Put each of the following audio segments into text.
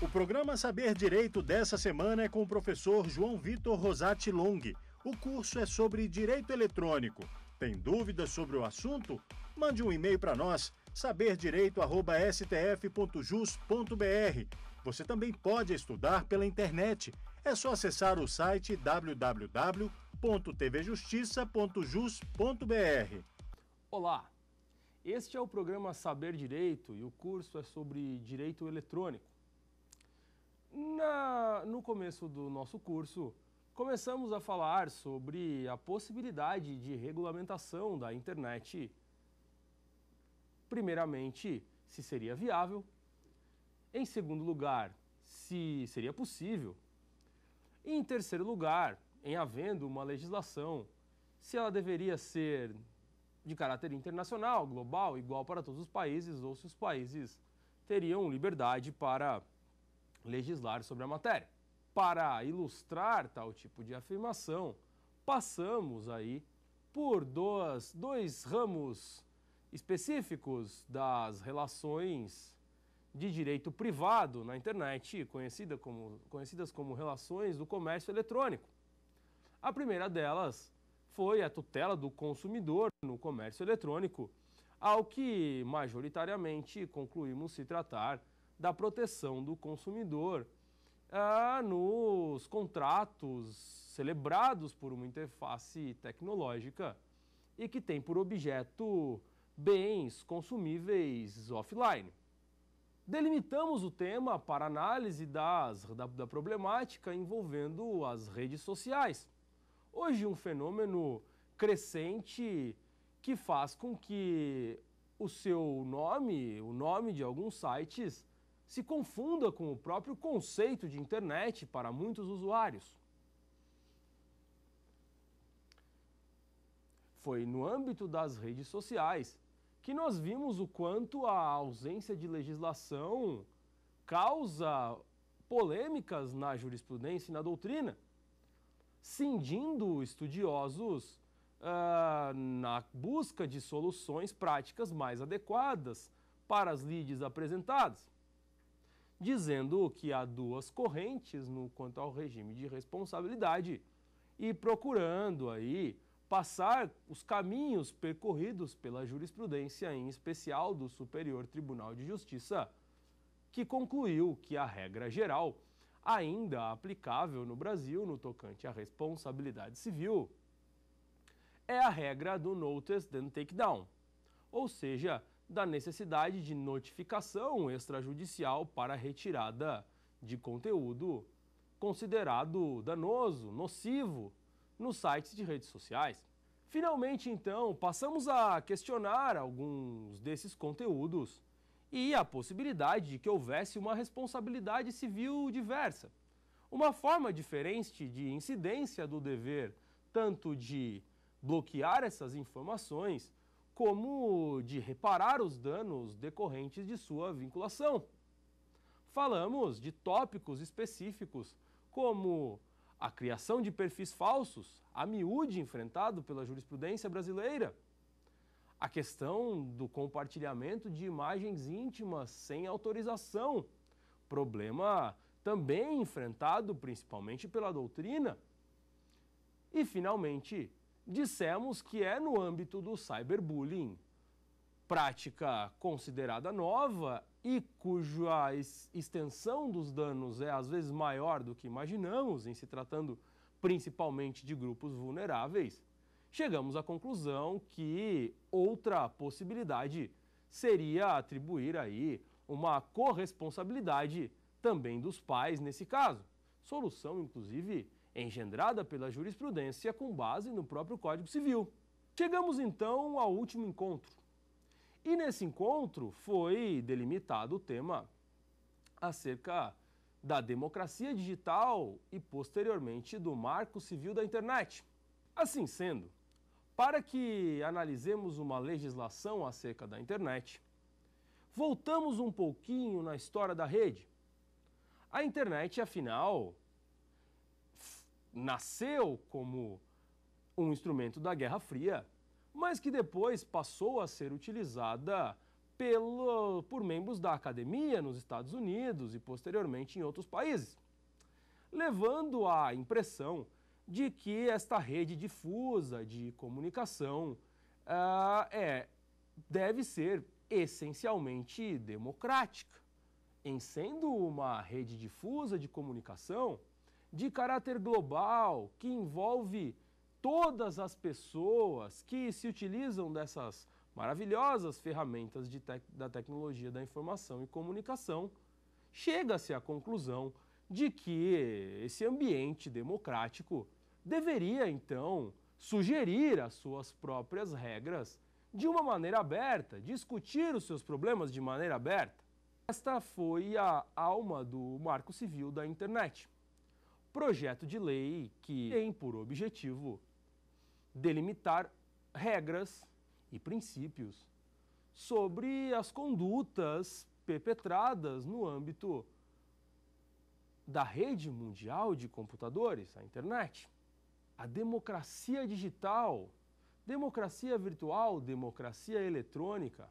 O programa Saber Direito dessa semana é com o professor João Vitor Rosati Long. O curso é sobre direito eletrônico. Tem dúvidas sobre o assunto? Mande um e-mail para nós, saberdireito.stf.jus.br. Você também pode estudar pela internet. É só acessar o site www.tvjustiça.jus.br. Olá! Este é o programa Saber Direito e o curso é sobre direito eletrônico. Na, no começo do nosso curso, começamos a falar sobre a possibilidade de regulamentação da internet. Primeiramente, se seria viável. Em segundo lugar, se seria possível. E em terceiro lugar, em havendo uma legislação, se ela deveria ser de caráter internacional, global, igual para todos os países, ou se os países teriam liberdade para legislar sobre a matéria. Para ilustrar tal tipo de afirmação, passamos aí por dois, dois ramos específicos das relações de direito privado na internet, conhecida como, conhecidas como relações do comércio eletrônico. A primeira delas foi a tutela do consumidor no comércio eletrônico, ao que majoritariamente concluímos se tratar da proteção do consumidor ah, nos contratos celebrados por uma interface tecnológica e que tem por objeto bens consumíveis offline. Delimitamos o tema para análise das, da, da problemática envolvendo as redes sociais. Hoje, um fenômeno crescente que faz com que o seu nome, o nome de alguns sites, se confunda com o próprio conceito de internet para muitos usuários. Foi no âmbito das redes sociais que nós vimos o quanto a ausência de legislação causa polêmicas na jurisprudência e na doutrina, cindindo estudiosos uh, na busca de soluções práticas mais adequadas para as lides apresentadas dizendo que há duas correntes no quanto ao regime de responsabilidade e procurando aí passar os caminhos percorridos pela jurisprudência, em especial do Superior Tribunal de Justiça, que concluiu que a regra geral, ainda aplicável no Brasil no tocante à responsabilidade civil, é a regra do notice then take down, ou seja, da necessidade de notificação extrajudicial para retirada de conteúdo considerado danoso, nocivo, nos sites de redes sociais. Finalmente, então, passamos a questionar alguns desses conteúdos e a possibilidade de que houvesse uma responsabilidade civil diversa. Uma forma diferente de incidência do dever, tanto de bloquear essas informações, como de reparar os danos decorrentes de sua vinculação. Falamos de tópicos específicos, como a criação de perfis falsos, a miúde enfrentado pela jurisprudência brasileira, a questão do compartilhamento de imagens íntimas sem autorização, problema também enfrentado principalmente pela doutrina, e, finalmente, dissemos que é no âmbito do cyberbullying, prática considerada nova e cuja extensão dos danos é às vezes maior do que imaginamos, em se tratando principalmente de grupos vulneráveis, chegamos à conclusão que outra possibilidade seria atribuir aí uma corresponsabilidade também dos pais nesse caso. Solução, inclusive, engendrada pela jurisprudência com base no próprio Código Civil. Chegamos então ao último encontro. E nesse encontro foi delimitado o tema acerca da democracia digital e, posteriormente, do marco civil da internet. Assim sendo, para que analisemos uma legislação acerca da internet, voltamos um pouquinho na história da rede. A internet, afinal, nasceu como um instrumento da Guerra Fria, mas que depois passou a ser utilizada pelo, por membros da academia nos Estados Unidos e posteriormente em outros países, levando à impressão de que esta rede difusa de comunicação uh, é, deve ser essencialmente democrática. Em sendo uma rede difusa de comunicação, de caráter global, que envolve todas as pessoas que se utilizam dessas maravilhosas ferramentas tec da tecnologia da informação e comunicação, chega-se à conclusão de que esse ambiente democrático deveria, então, sugerir as suas próprias regras de uma maneira aberta, discutir os seus problemas de maneira aberta. Esta foi a alma do Marco Civil da Internet projeto de lei que tem por objetivo delimitar regras e princípios sobre as condutas perpetradas no âmbito da rede mundial de computadores, a internet. A democracia digital, democracia virtual, democracia eletrônica,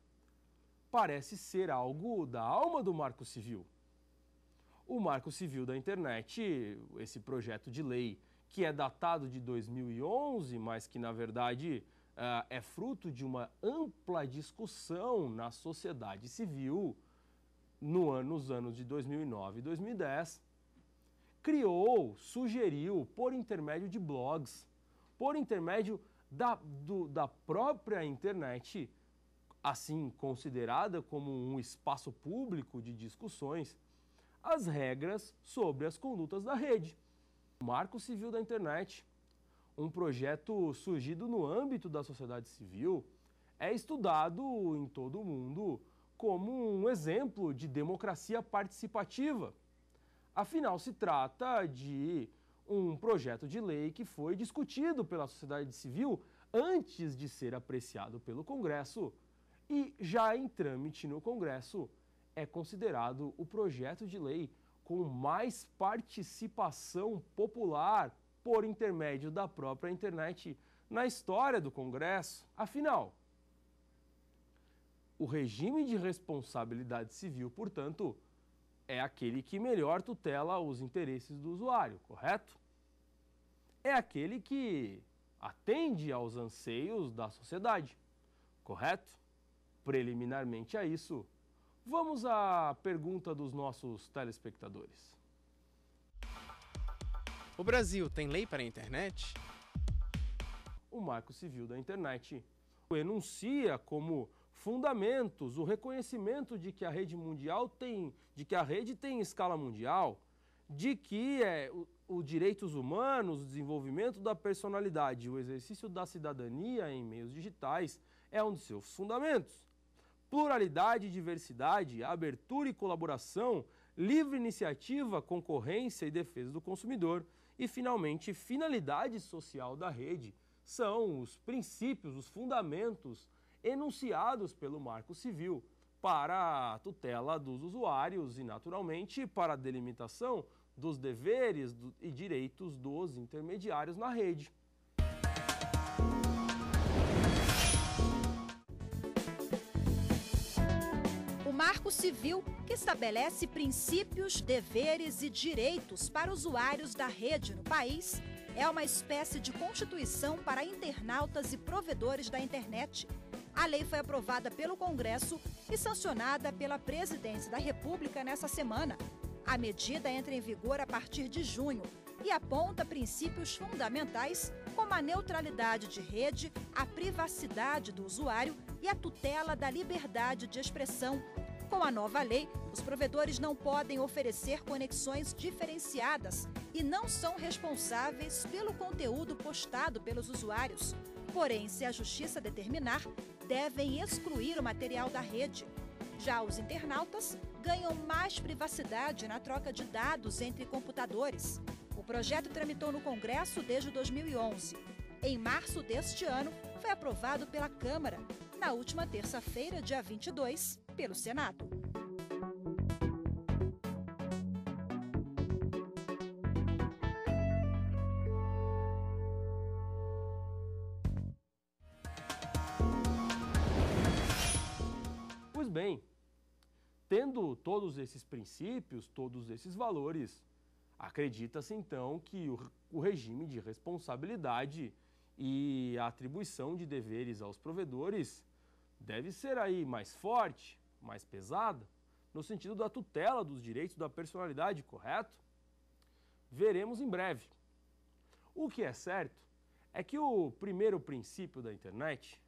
parece ser algo da alma do Marco Civil o Marco Civil da Internet, esse projeto de lei que é datado de 2011, mas que na verdade ah, é fruto de uma ampla discussão na sociedade civil no ano, nos anos de 2009 e 2010, criou, sugeriu, por intermédio de blogs, por intermédio da, do, da própria internet, assim considerada como um espaço público de discussões, as regras sobre as condutas da rede. O Marco Civil da Internet, um projeto surgido no âmbito da sociedade civil, é estudado em todo o mundo como um exemplo de democracia participativa. Afinal, se trata de um projeto de lei que foi discutido pela sociedade civil antes de ser apreciado pelo Congresso e já em trâmite no Congresso é considerado o projeto de lei com mais participação popular por intermédio da própria internet na história do Congresso. Afinal, o regime de responsabilidade civil, portanto, é aquele que melhor tutela os interesses do usuário, correto? É aquele que atende aos anseios da sociedade, correto? Preliminarmente a é isso, Vamos à pergunta dos nossos telespectadores. O Brasil tem lei para a internet? O Marco Civil da Internet enuncia como fundamentos o reconhecimento de que a rede mundial tem, de que a rede tem escala mundial, de que é, os direitos humanos, o desenvolvimento da personalidade o exercício da cidadania em meios digitais é um de seus fundamentos pluralidade, diversidade, abertura e colaboração, livre iniciativa, concorrência e defesa do consumidor e, finalmente, finalidade social da rede são os princípios, os fundamentos enunciados pelo Marco Civil para a tutela dos usuários e, naturalmente, para a delimitação dos deveres e direitos dos intermediários na rede. marco civil que estabelece princípios, deveres e direitos para usuários da rede no país, é uma espécie de constituição para internautas e provedores da internet. A lei foi aprovada pelo Congresso e sancionada pela Presidência da República nessa semana. A medida entra em vigor a partir de junho e aponta princípios fundamentais como a neutralidade de rede, a privacidade do usuário e a tutela da liberdade de expressão, com a nova lei, os provedores não podem oferecer conexões diferenciadas e não são responsáveis pelo conteúdo postado pelos usuários. Porém, se a justiça determinar, devem excluir o material da rede. Já os internautas ganham mais privacidade na troca de dados entre computadores. O projeto tramitou no Congresso desde 2011. Em março deste ano, foi aprovado pela Câmara. Na última terça-feira, dia 22, pelo Senado. Pois bem, tendo todos esses princípios, todos esses valores, acredita-se então que o, o regime de responsabilidade e a atribuição de deveres aos provedores deve ser aí mais forte, mais pesada, no sentido da tutela dos direitos da personalidade, correto? Veremos em breve. O que é certo é que o primeiro princípio da internet,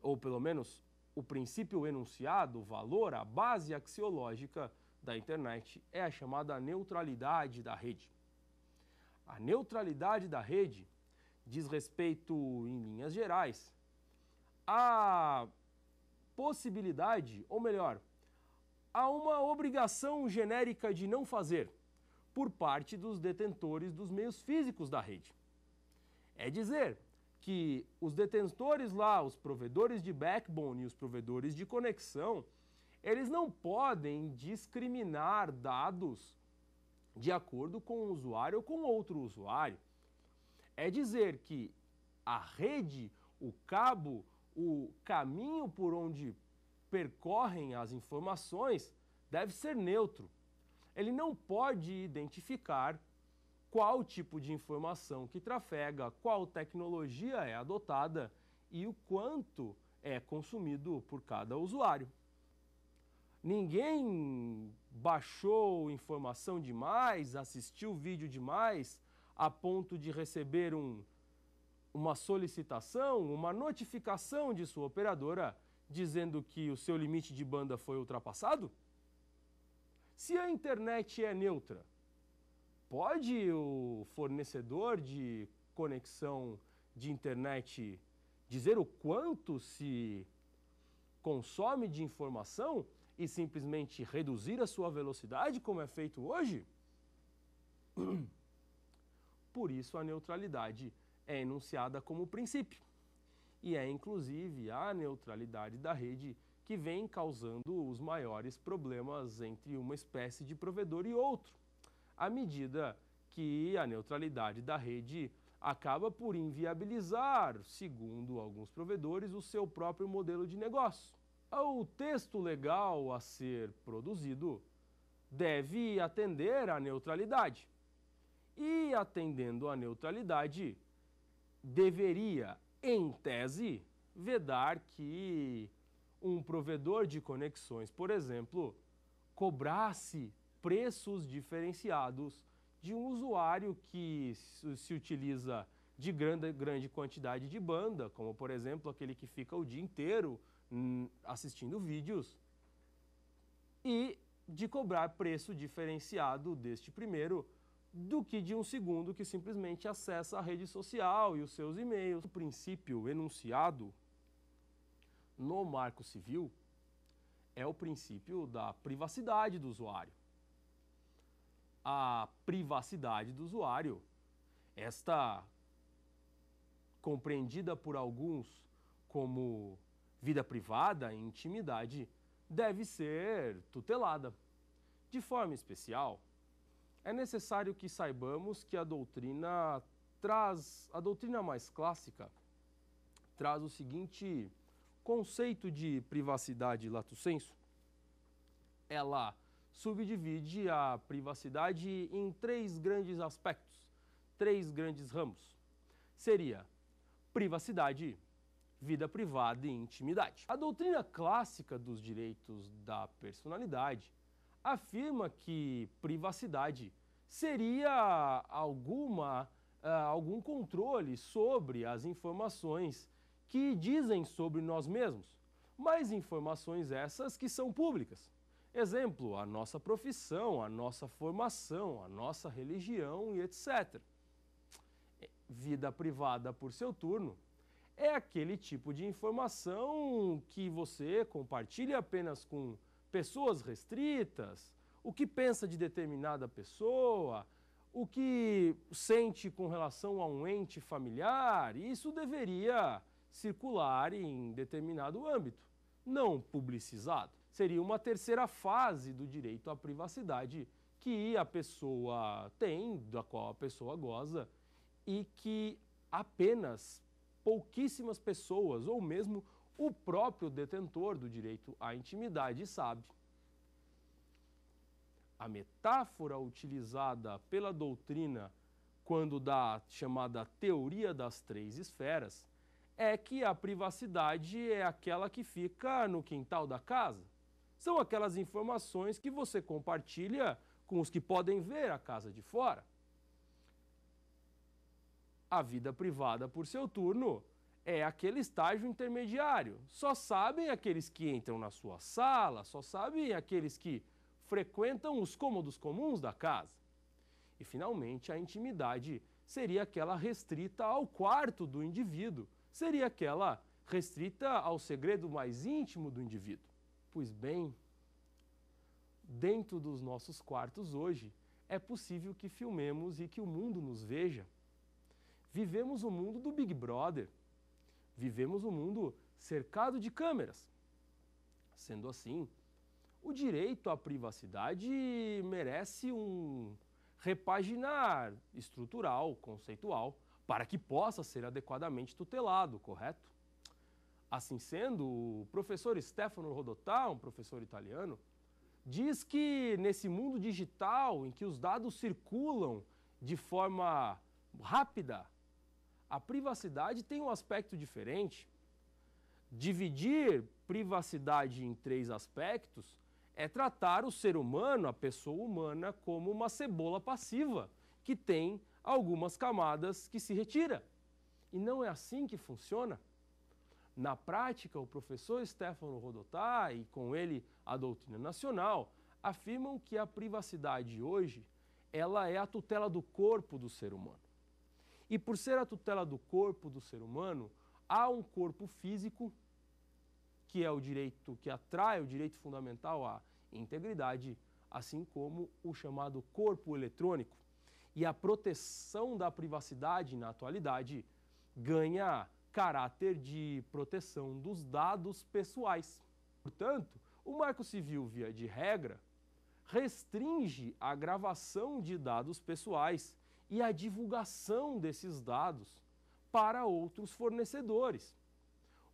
ou pelo menos o princípio enunciado, o valor, a base axiológica da internet é a chamada neutralidade da rede. A neutralidade da rede diz respeito, em linhas gerais, a possibilidade, ou melhor, há uma obrigação genérica de não fazer por parte dos detentores dos meios físicos da rede. É dizer que os detentores lá, os provedores de backbone e os provedores de conexão, eles não podem discriminar dados de acordo com o usuário ou com outro usuário. É dizer que a rede, o cabo, o caminho por onde percorrem as informações deve ser neutro. Ele não pode identificar qual tipo de informação que trafega, qual tecnologia é adotada e o quanto é consumido por cada usuário. Ninguém baixou informação demais, assistiu vídeo demais, a ponto de receber um uma solicitação, uma notificação de sua operadora dizendo que o seu limite de banda foi ultrapassado? Se a internet é neutra, pode o fornecedor de conexão de internet dizer o quanto se consome de informação e simplesmente reduzir a sua velocidade, como é feito hoje? Por isso, a neutralidade é enunciada como princípio. E é inclusive a neutralidade da rede que vem causando os maiores problemas entre uma espécie de provedor e outro, à medida que a neutralidade da rede acaba por inviabilizar, segundo alguns provedores, o seu próprio modelo de negócio. O texto legal a ser produzido deve atender à neutralidade. E atendendo à neutralidade, deveria, em tese, vedar que um provedor de conexões, por exemplo, cobrasse preços diferenciados de um usuário que se utiliza de grande, grande quantidade de banda, como por exemplo aquele que fica o dia inteiro hum, assistindo vídeos, e de cobrar preço diferenciado deste primeiro do que de um segundo que simplesmente acessa a rede social e os seus e-mails. O princípio enunciado no Marco Civil é o princípio da privacidade do usuário. A privacidade do usuário, esta compreendida por alguns como vida privada, intimidade, deve ser tutelada. De forma especial, é necessário que saibamos que a doutrina traz, a doutrina mais clássica traz o seguinte conceito de privacidade lato sensu. Ela subdivide a privacidade em três grandes aspectos, três grandes ramos. Seria privacidade, vida privada e intimidade. A doutrina clássica dos direitos da personalidade afirma que privacidade seria alguma, eh, algum controle sobre as informações que dizem sobre nós mesmos, mas informações essas que são públicas. Exemplo, a nossa profissão, a nossa formação, a nossa religião e etc. Eh, vida privada, por seu turno, é aquele tipo de informação que você compartilha apenas com pessoas restritas, o que pensa de determinada pessoa, o que sente com relação a um ente familiar, isso deveria circular em determinado âmbito, não publicizado. Seria uma terceira fase do direito à privacidade que a pessoa tem, da qual a pessoa goza, e que apenas pouquíssimas pessoas, ou mesmo o próprio detentor do direito à intimidade sabe. A metáfora utilizada pela doutrina quando da chamada teoria das três esferas é que a privacidade é aquela que fica no quintal da casa. São aquelas informações que você compartilha com os que podem ver a casa de fora. A vida privada, por seu turno, é aquele estágio intermediário. Só sabem aqueles que entram na sua sala, só sabem aqueles que frequentam os cômodos comuns da casa. E finalmente, a intimidade seria aquela restrita ao quarto do indivíduo, seria aquela restrita ao segredo mais íntimo do indivíduo. Pois bem, dentro dos nossos quartos hoje, é possível que filmemos e que o mundo nos veja. Vivemos o mundo do Big Brother Vivemos um mundo cercado de câmeras. Sendo assim, o direito à privacidade merece um repaginar estrutural, conceitual, para que possa ser adequadamente tutelado, correto? Assim sendo, o professor Stefano Rodotà, um professor italiano, diz que nesse mundo digital em que os dados circulam de forma rápida, a privacidade tem um aspecto diferente. Dividir privacidade em três aspectos é tratar o ser humano, a pessoa humana, como uma cebola passiva, que tem algumas camadas que se retira. E não é assim que funciona. Na prática, o professor Stefano Rodotá e com ele a doutrina nacional afirmam que a privacidade hoje ela é a tutela do corpo do ser humano. E por ser a tutela do corpo do ser humano, há um corpo físico que é o direito que atrai o direito fundamental à integridade, assim como o chamado corpo eletrônico. E a proteção da privacidade na atualidade ganha caráter de proteção dos dados pessoais. Portanto, o Marco Civil, via de regra, restringe a gravação de dados pessoais e a divulgação desses dados para outros fornecedores.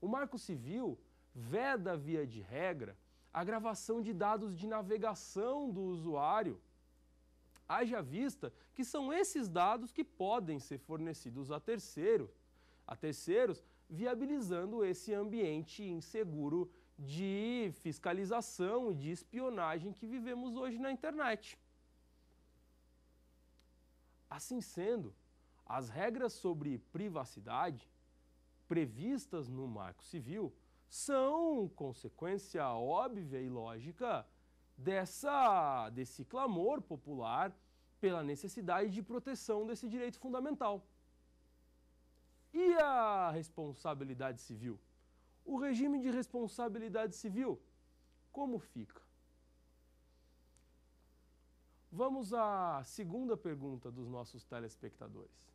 O Marco Civil veda, via de regra, a gravação de dados de navegação do usuário. Haja vista que são esses dados que podem ser fornecidos a terceiro, a terceiros, viabilizando esse ambiente inseguro de fiscalização e de espionagem que vivemos hoje na internet. Assim sendo, as regras sobre privacidade previstas no Marco Civil são consequência óbvia e lógica dessa desse clamor popular pela necessidade de proteção desse direito fundamental. E a responsabilidade civil? O regime de responsabilidade civil, como fica? Vamos à segunda pergunta dos nossos telespectadores.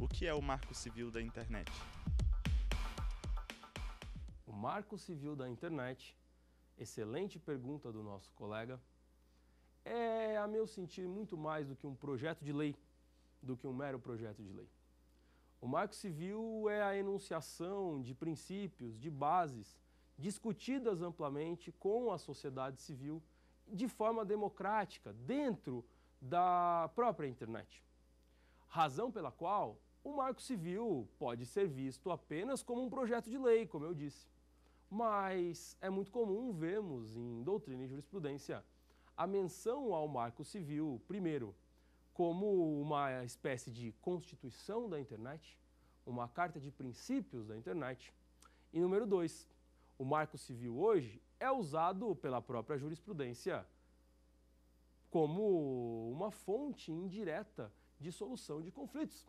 O que é o Marco Civil da Internet? O Marco Civil da Internet, excelente pergunta do nosso colega, é, a meu sentir, muito mais do que um projeto de lei, do que um mero projeto de lei. O Marco Civil é a enunciação de princípios, de bases, discutidas amplamente com a sociedade civil de forma democrática dentro da própria internet. Razão pela qual o Marco Civil pode ser visto apenas como um projeto de lei, como eu disse. Mas é muito comum vermos em doutrina e jurisprudência a menção ao Marco Civil, primeiro, como uma espécie de constituição da internet, uma carta de princípios da internet, e número dois, o Marco Civil hoje é usado pela própria jurisprudência como uma fonte indireta de solução de conflitos.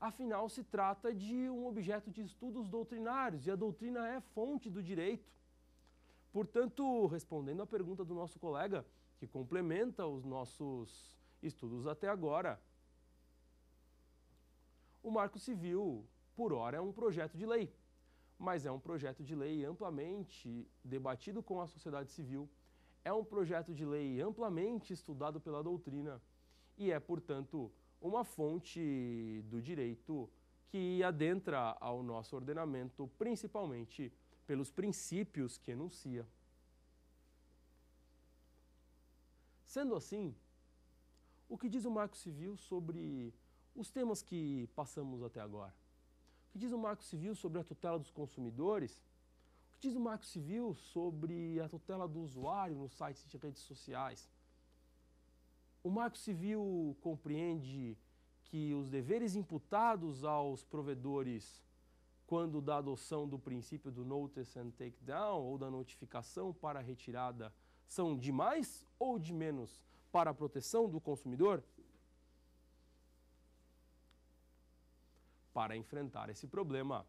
Afinal, se trata de um objeto de estudos doutrinários e a doutrina é fonte do direito. Portanto, respondendo à pergunta do nosso colega, que complementa os nossos estudos até agora, o Marco Civil, por hora, é um projeto de lei mas é um projeto de lei amplamente debatido com a sociedade civil, é um projeto de lei amplamente estudado pela doutrina e é, portanto, uma fonte do direito que adentra ao nosso ordenamento, principalmente pelos princípios que enuncia. Sendo assim, o que diz o Marco Civil sobre os temas que passamos até agora? O que diz o Marco Civil sobre a tutela dos consumidores? O que diz o Marco Civil sobre a tutela do usuário nos sites de redes sociais? O Marco Civil compreende que os deveres imputados aos provedores quando da adoção do princípio do notice and take down ou da notificação para retirada são de mais ou de menos para a proteção do consumidor? para enfrentar esse problema.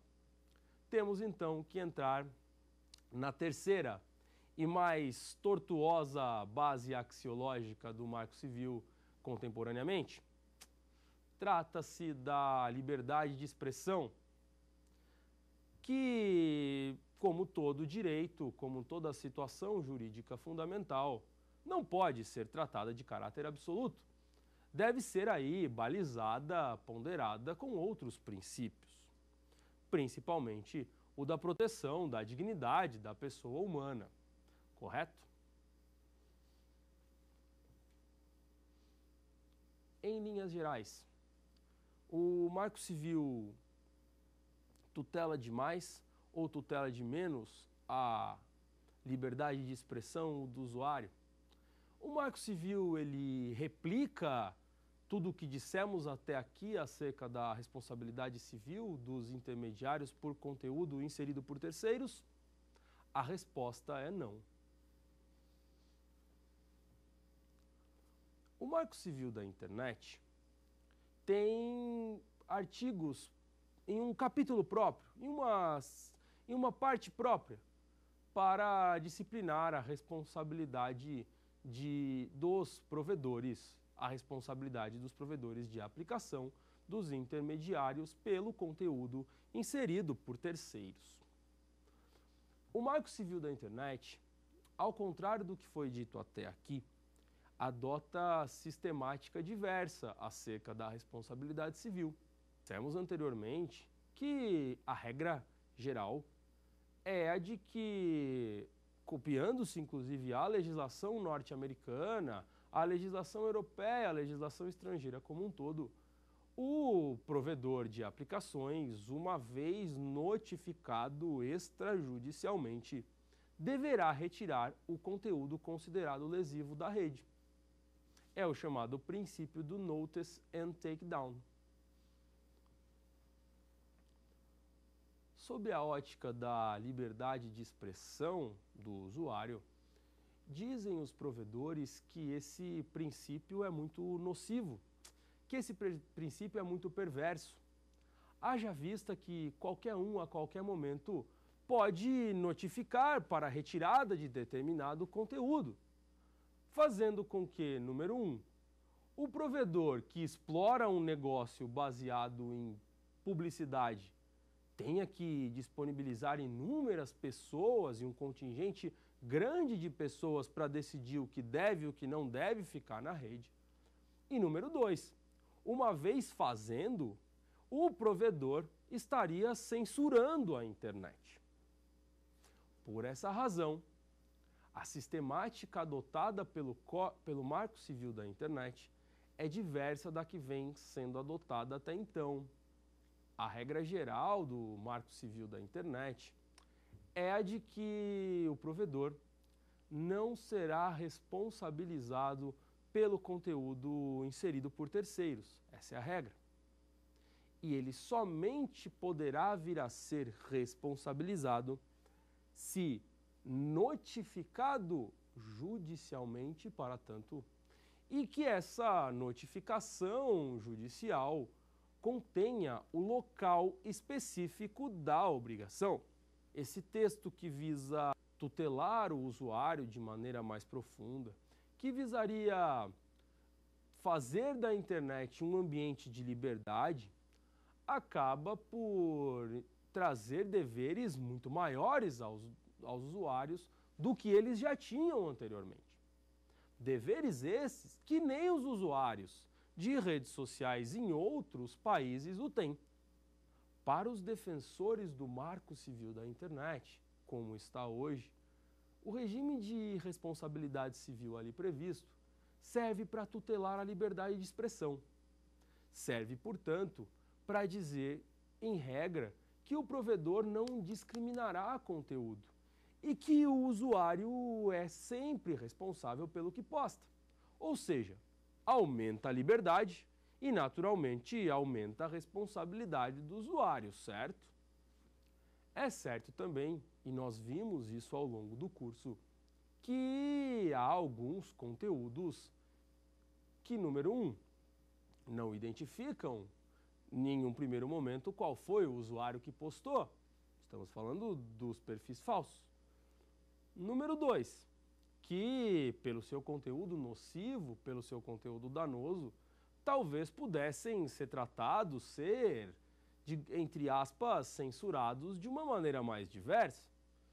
Temos então que entrar na terceira e mais tortuosa base axiológica do Marco Civil contemporaneamente. Trata-se da liberdade de expressão, que, como todo direito, como toda situação jurídica fundamental, não pode ser tratada de caráter absoluto deve ser aí balizada, ponderada com outros princípios, principalmente o da proteção da dignidade da pessoa humana, correto? Em linhas gerais, o Marco Civil tutela demais ou tutela de menos a liberdade de expressão do usuário? O Marco Civil ele replica tudo o que dissemos até aqui acerca da responsabilidade civil dos intermediários por conteúdo inserido por terceiros? A resposta é não. O Marco Civil da Internet tem artigos em um capítulo próprio, em uma, em uma parte própria, para disciplinar a responsabilidade de, dos provedores a responsabilidade dos provedores de aplicação dos intermediários pelo conteúdo inserido por terceiros. O Marco Civil da Internet, ao contrário do que foi dito até aqui, adota sistemática diversa acerca da responsabilidade civil. Dissemos anteriormente que a regra geral é a de que, copiando-se inclusive a legislação norte-americana, a legislação europeia, a legislação estrangeira como um todo, o provedor de aplicações, uma vez notificado extrajudicialmente, deverá retirar o conteúdo considerado lesivo da rede. É o chamado princípio do Notice and Takedown. Sobre a ótica da liberdade de expressão do usuário, Dizem os provedores que esse princípio é muito nocivo, que esse princípio é muito perverso. Haja vista que qualquer um, a qualquer momento, pode notificar para retirada de determinado conteúdo, fazendo com que, número um, o provedor que explora um negócio baseado em publicidade tenha que disponibilizar inúmeras pessoas e um contingente grande de pessoas para decidir o que deve e o que não deve ficar na rede. E número dois, uma vez fazendo, o provedor estaria censurando a internet. Por essa razão, a sistemática adotada pelo, pelo Marco Civil da Internet é diversa da que vem sendo adotada até então. A regra geral do Marco Civil da Internet é a de que o provedor não será responsabilizado pelo conteúdo inserido por terceiros. Essa é a regra. E ele somente poderá vir a ser responsabilizado se notificado judicialmente para tanto e que essa notificação judicial contenha o local específico da obrigação. Esse texto que visa tutelar o usuário de maneira mais profunda, que visaria fazer da internet um ambiente de liberdade, acaba por trazer deveres muito maiores aos, aos usuários do que eles já tinham anteriormente. Deveres esses que nem os usuários de redes sociais em outros países o têm. Para os defensores do marco civil da internet, como está hoje, o regime de responsabilidade civil ali previsto serve para tutelar a liberdade de expressão. Serve, portanto, para dizer, em regra, que o provedor não discriminará conteúdo e que o usuário é sempre responsável pelo que posta. Ou seja, aumenta a liberdade, e, naturalmente, aumenta a responsabilidade do usuário, certo? É certo também, e nós vimos isso ao longo do curso, que há alguns conteúdos que, número um, não identificam em um primeiro momento qual foi o usuário que postou. Estamos falando dos perfis falsos. Número dois, que pelo seu conteúdo nocivo, pelo seu conteúdo danoso, talvez pudessem ser tratados, ser, de, entre aspas, censurados de uma maneira mais diversa.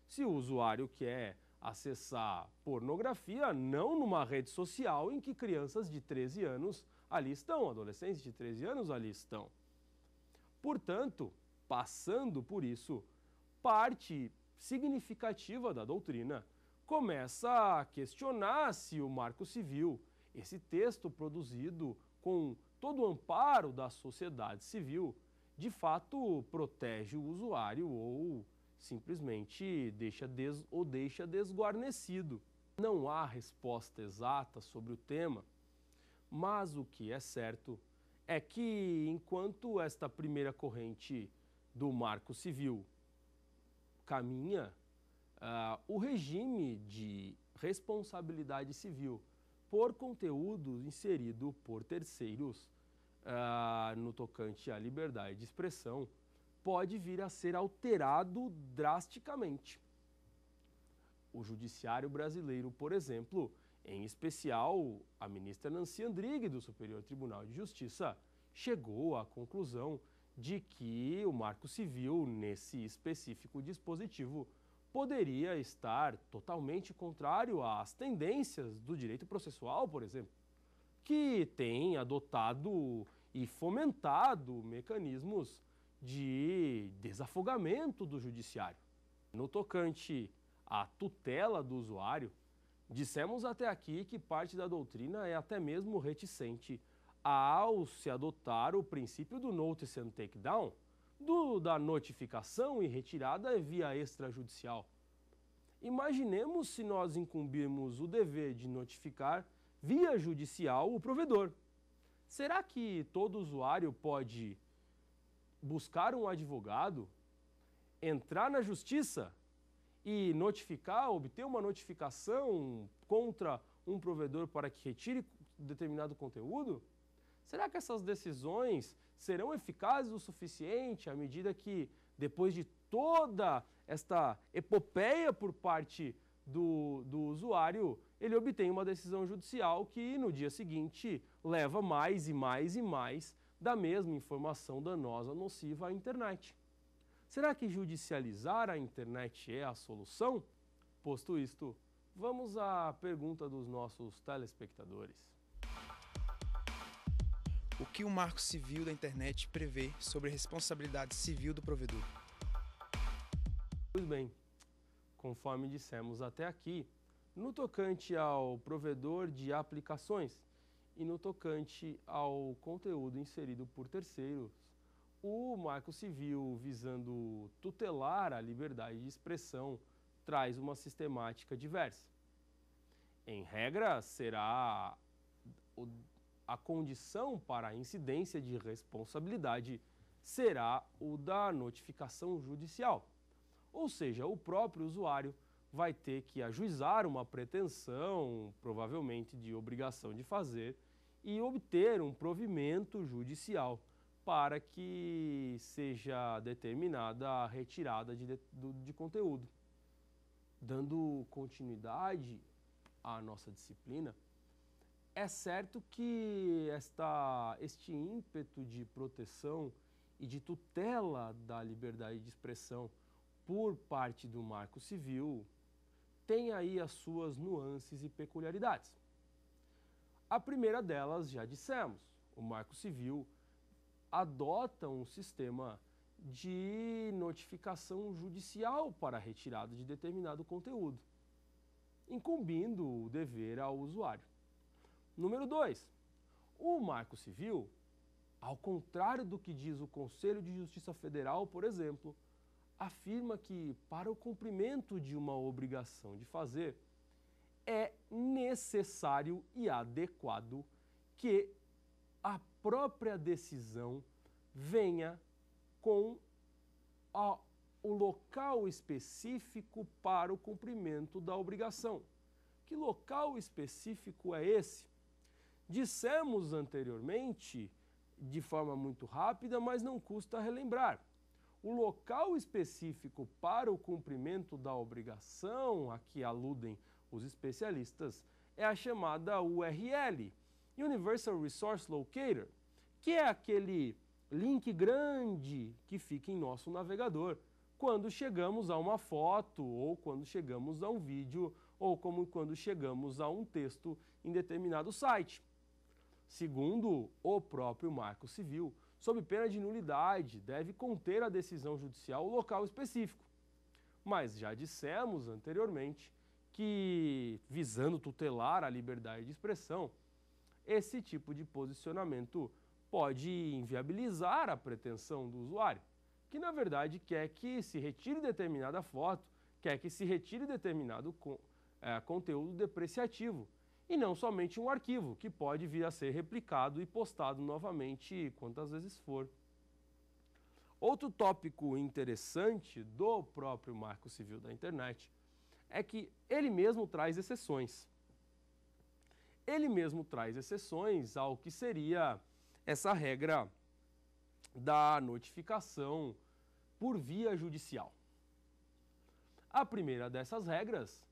Se o usuário quer acessar pornografia, não numa rede social em que crianças de 13 anos ali estão, adolescentes de 13 anos ali estão. Portanto, passando por isso, parte significativa da doutrina começa a questionar se o Marco Civil, esse texto produzido com todo o amparo da sociedade civil, de fato protege o usuário ou simplesmente deixa des, ou deixa desguarnecido. Não há resposta exata sobre o tema, mas o que é certo é que enquanto esta primeira corrente do Marco Civil caminha, uh, o regime de responsabilidade civil por conteúdo inserido por terceiros ah, no tocante à liberdade de expressão pode vir a ser alterado drasticamente. O judiciário brasileiro, por exemplo, em especial a ministra Nancy Andrighi do Superior Tribunal de Justiça, chegou à conclusão de que o Marco Civil, nesse específico dispositivo, poderia estar totalmente contrário às tendências do direito processual, por exemplo, que tem adotado e fomentado mecanismos de desafogamento do judiciário. No tocante à tutela do usuário, dissemos até aqui que parte da doutrina é até mesmo reticente ao se adotar o princípio do notice and take down do, da notificação e retirada é via extrajudicial. Imaginemos se nós incumbirmos o dever de notificar via judicial o provedor. Será que todo usuário pode buscar um advogado, entrar na justiça e notificar, obter uma notificação contra um provedor para que retire determinado conteúdo? Será que essas decisões serão eficazes o suficiente à medida que, depois de toda esta epopeia por parte do, do usuário, ele obtém uma decisão judicial que, no dia seguinte, leva mais e mais e mais da mesma informação danosa nociva à internet? Será que judicializar a internet é a solução? Posto isto, vamos à pergunta dos nossos telespectadores. O que o Marco Civil da Internet prevê sobre a responsabilidade civil do provedor? Pois bem, conforme dissemos até aqui, no tocante ao provedor de aplicações e no tocante ao conteúdo inserido por terceiros, o Marco Civil, visando tutelar a liberdade de expressão, traz uma sistemática diversa. Em regra, será a condição para a incidência de responsabilidade será o da notificação judicial. Ou seja, o próprio usuário vai ter que ajuizar uma pretensão, provavelmente de obrigação de fazer, e obter um provimento judicial para que seja determinada a retirada de, de, de conteúdo. Dando continuidade à nossa disciplina, é certo que esta, este ímpeto de proteção e de tutela da liberdade de expressão por parte do Marco Civil tem aí as suas nuances e peculiaridades. A primeira delas já dissemos, o Marco Civil adota um sistema de notificação judicial para retirada de determinado conteúdo, incumbindo o dever ao usuário. Número 2, o Marco Civil, ao contrário do que diz o Conselho de Justiça Federal, por exemplo, afirma que para o cumprimento de uma obrigação de fazer, é necessário e adequado que a própria decisão venha com a, o local específico para o cumprimento da obrigação. Que local específico é esse? Dissemos anteriormente, de forma muito rápida, mas não custa relembrar. O local específico para o cumprimento da obrigação a que aludem os especialistas é a chamada URL, Universal Resource Locator, que é aquele link grande que fica em nosso navegador quando chegamos a uma foto ou quando chegamos a um vídeo ou como quando chegamos a um texto em determinado site segundo o próprio Marco Civil, sob pena de nulidade, deve conter a decisão judicial o local específico. Mas já dissemos anteriormente que, visando tutelar a liberdade de expressão, esse tipo de posicionamento pode inviabilizar a pretensão do usuário, que na verdade quer que se retire determinada foto, quer que se retire determinado é, conteúdo depreciativo e não somente um arquivo, que pode vir a ser replicado e postado novamente quantas vezes for. Outro tópico interessante do próprio Marco Civil da Internet é que ele mesmo traz exceções. Ele mesmo traz exceções ao que seria essa regra da notificação por via judicial. A primeira dessas regras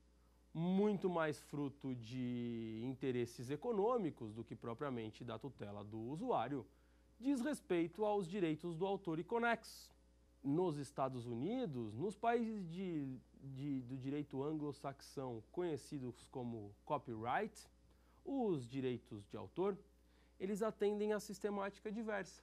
muito mais fruto de interesses econômicos do que propriamente da tutela do usuário, diz respeito aos direitos do autor e conexos Nos Estados Unidos, nos países de, de, do direito anglo-saxão conhecidos como copyright, os direitos de autor, eles atendem a sistemática diversa.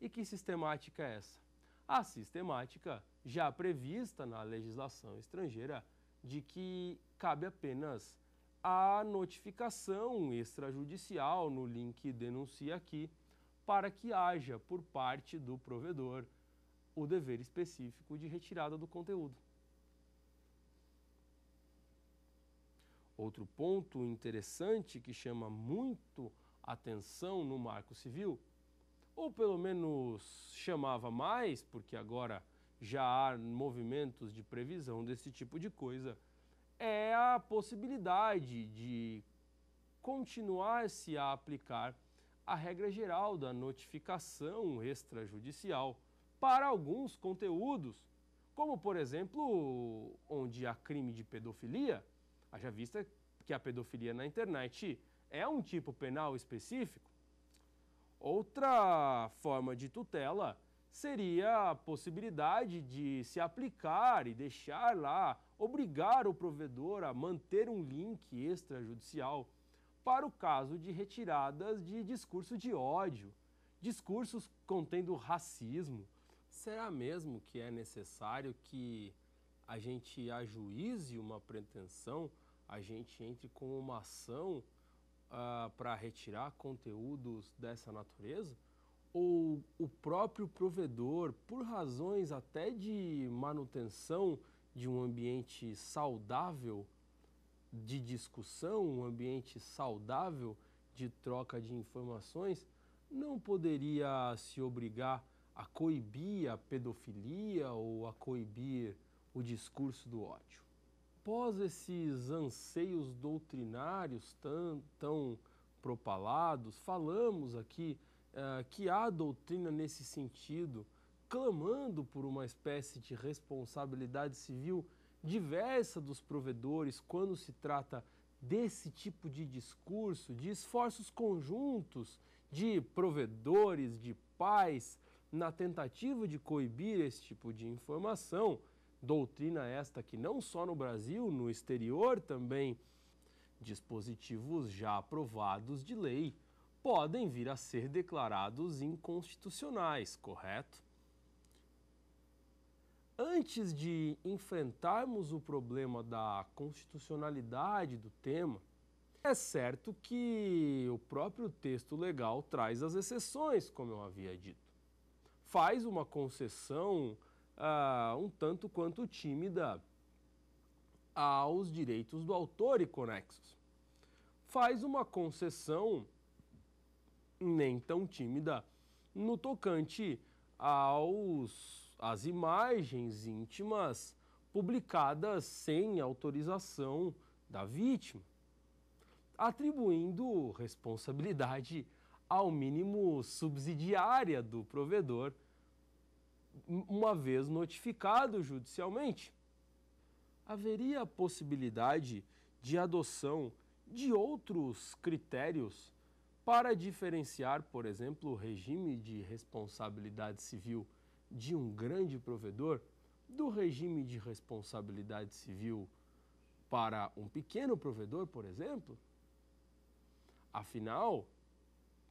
E que sistemática é essa? A sistemática já prevista na legislação estrangeira de que cabe apenas a notificação extrajudicial no link Denuncia Aqui, para que haja, por parte do provedor, o dever específico de retirada do conteúdo. Outro ponto interessante que chama muito atenção no Marco Civil, ou pelo menos chamava mais, porque agora já há movimentos de previsão desse tipo de coisa é a possibilidade de continuar-se a aplicar a regra geral da notificação extrajudicial para alguns conteúdos, como, por exemplo, onde há crime de pedofilia, haja vista que a pedofilia na internet é um tipo penal específico. Outra forma de tutela seria a possibilidade de se aplicar e deixar lá, obrigar o provedor a manter um link extrajudicial para o caso de retiradas de discurso de ódio, discursos contendo racismo. Será mesmo que é necessário que a gente ajuize uma pretensão, a gente entre com uma ação uh, para retirar conteúdos dessa natureza? ou o próprio provedor, por razões até de manutenção de um ambiente saudável de discussão, um ambiente saudável de troca de informações, não poderia se obrigar a coibir a pedofilia ou a coibir o discurso do ódio. Após esses anseios doutrinários tão, tão propalados, falamos aqui eh, que há doutrina nesse sentido, clamando por uma espécie de responsabilidade civil diversa dos provedores quando se trata desse tipo de discurso, de esforços conjuntos de provedores, de pais, na tentativa de coibir esse tipo de informação, doutrina esta que não só no Brasil, no exterior também, dispositivos já aprovados de lei podem vir a ser declarados inconstitucionais, correto? Antes de enfrentarmos o problema da constitucionalidade do tema, é certo que o próprio texto legal traz as exceções, como eu havia dito. Faz uma concessão uh, um tanto quanto tímida aos direitos do autor e conexos. Faz uma concessão nem tão tímida no tocante aos, às imagens íntimas publicadas sem autorização da vítima, atribuindo responsabilidade ao mínimo subsidiária do provedor, uma vez notificado judicialmente. Haveria a possibilidade de adoção de outros critérios para diferenciar, por exemplo, o regime de responsabilidade civil de um grande provedor do regime de responsabilidade civil para um pequeno provedor, por exemplo? Afinal,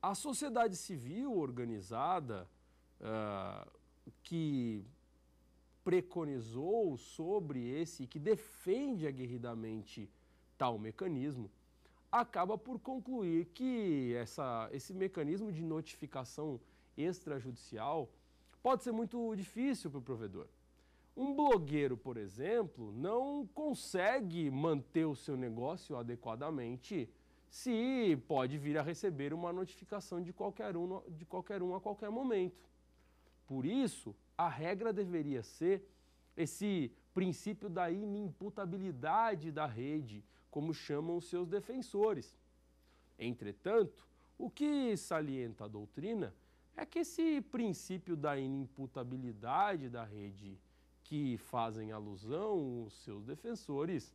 a sociedade civil organizada uh, que preconizou sobre esse, que defende aguerridamente tal mecanismo, acaba por concluir que essa, esse mecanismo de notificação extrajudicial pode ser muito difícil para o provedor. Um blogueiro, por exemplo, não consegue manter o seu negócio adequadamente se pode vir a receber uma notificação de qualquer um, de qualquer um a qualquer momento. Por isso, a regra deveria ser esse princípio da inimputabilidade da rede, como chamam seus defensores. Entretanto, o que salienta a doutrina é que esse princípio da inimputabilidade da rede que fazem alusão os seus defensores,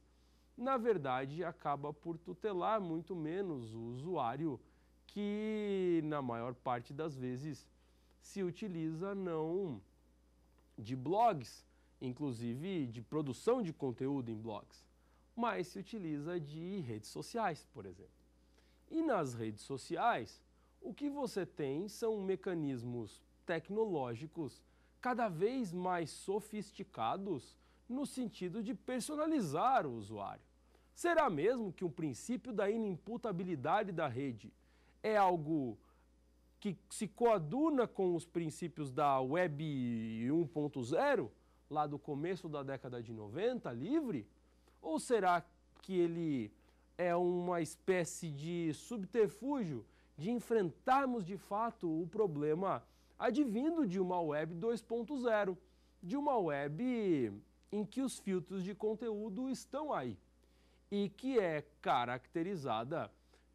na verdade acaba por tutelar muito menos o usuário que, na maior parte das vezes, se utiliza não de blogs, inclusive de produção de conteúdo em blogs, mas se utiliza de redes sociais, por exemplo. E nas redes sociais, o que você tem são mecanismos tecnológicos cada vez mais sofisticados no sentido de personalizar o usuário. Será mesmo que o um princípio da inimputabilidade da rede é algo que se coaduna com os princípios da Web 1.0, lá do começo da década de 90, livre? Ou será que ele é uma espécie de subterfúgio de enfrentarmos de fato o problema advindo de uma web 2.0, de uma web em que os filtros de conteúdo estão aí e que é caracterizada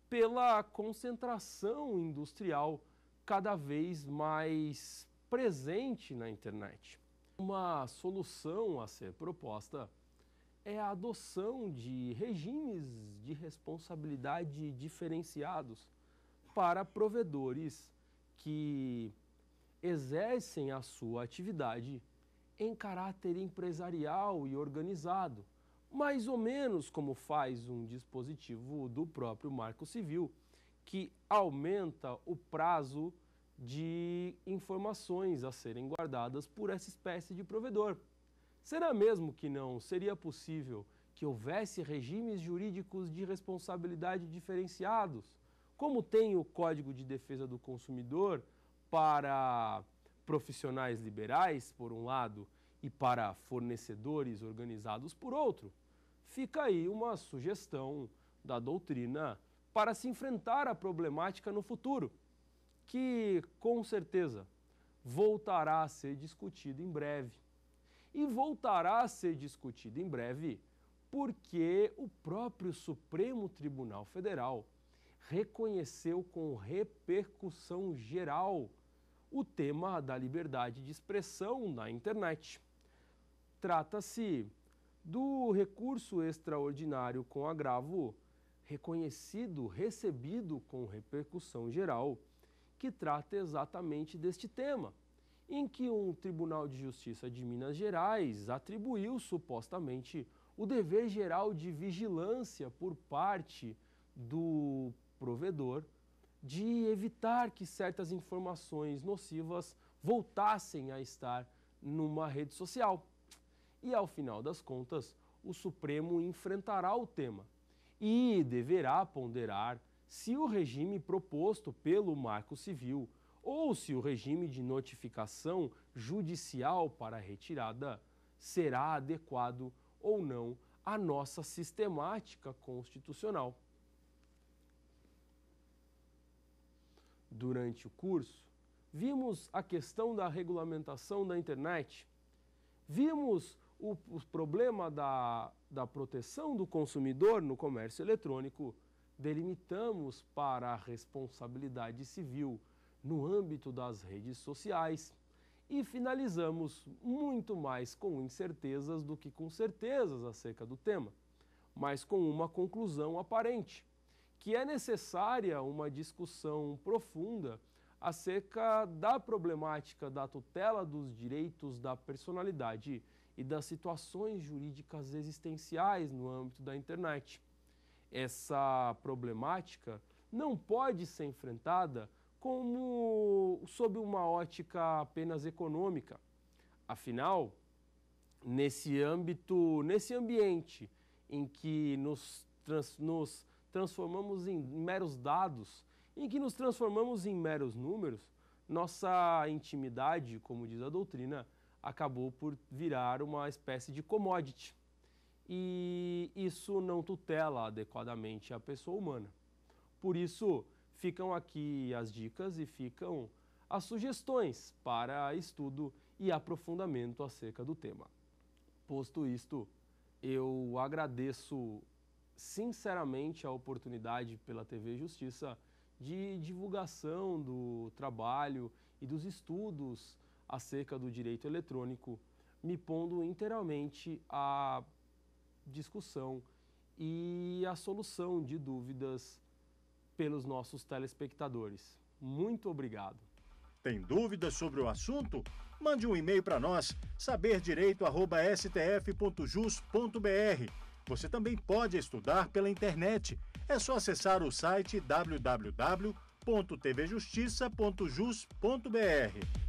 pela concentração industrial cada vez mais presente na internet. Uma solução a ser proposta é a adoção de regimes de responsabilidade diferenciados para provedores que exercem a sua atividade em caráter empresarial e organizado, mais ou menos como faz um dispositivo do próprio Marco Civil, que aumenta o prazo de informações a serem guardadas por essa espécie de provedor. Será mesmo que não seria possível que houvesse regimes jurídicos de responsabilidade diferenciados, como tem o Código de Defesa do Consumidor para profissionais liberais, por um lado, e para fornecedores organizados, por outro? Fica aí uma sugestão da doutrina para se enfrentar a problemática no futuro, que com certeza voltará a ser discutida em breve e voltará a ser discutido em breve, porque o próprio Supremo Tribunal Federal reconheceu com repercussão geral o tema da liberdade de expressão na internet. Trata-se do recurso extraordinário com agravo, reconhecido, recebido com repercussão geral, que trata exatamente deste tema em que um Tribunal de Justiça de Minas Gerais atribuiu supostamente o dever geral de vigilância por parte do provedor de evitar que certas informações nocivas voltassem a estar numa rede social. E ao final das contas, o Supremo enfrentará o tema e deverá ponderar se o regime proposto pelo Marco Civil ou se o regime de notificação judicial para retirada será adequado ou não à nossa sistemática constitucional. Durante o curso, vimos a questão da regulamentação da internet, vimos o, problema da, da proteção do consumidor no comércio eletrônico, delimitamos para a responsabilidade civil no âmbito das redes sociais. E finalizamos muito mais com incertezas do que com certezas acerca do tema, mas com uma conclusão aparente, que é necessária uma discussão profunda acerca da problemática da tutela dos direitos da personalidade e das situações jurídicas existenciais no âmbito da internet. Essa problemática não pode ser enfrentada como sob uma ótica apenas econômica. Afinal, nesse âmbito, nesse ambiente em que nos, trans, nos transformamos em meros dados, em que nos transformamos em meros números, nossa intimidade, como diz a doutrina, acabou por virar uma espécie de commodity. E isso não tutela adequadamente a pessoa humana. Por isso, Ficam aqui as dicas e ficam as sugestões para estudo e aprofundamento acerca do tema. Posto isto, eu agradeço sinceramente a oportunidade pela TV Justiça de divulgação do trabalho e dos estudos acerca do direito eletrônico, me pondo inteiramente à discussão e à solução de dúvidas pelos nossos telespectadores. Muito obrigado. Tem dúvidas sobre o assunto? Mande um e-mail para nós, saberdireito@stf.jus.br. Você também pode estudar pela internet. É só acessar o site www.tvjustiça.jus.br.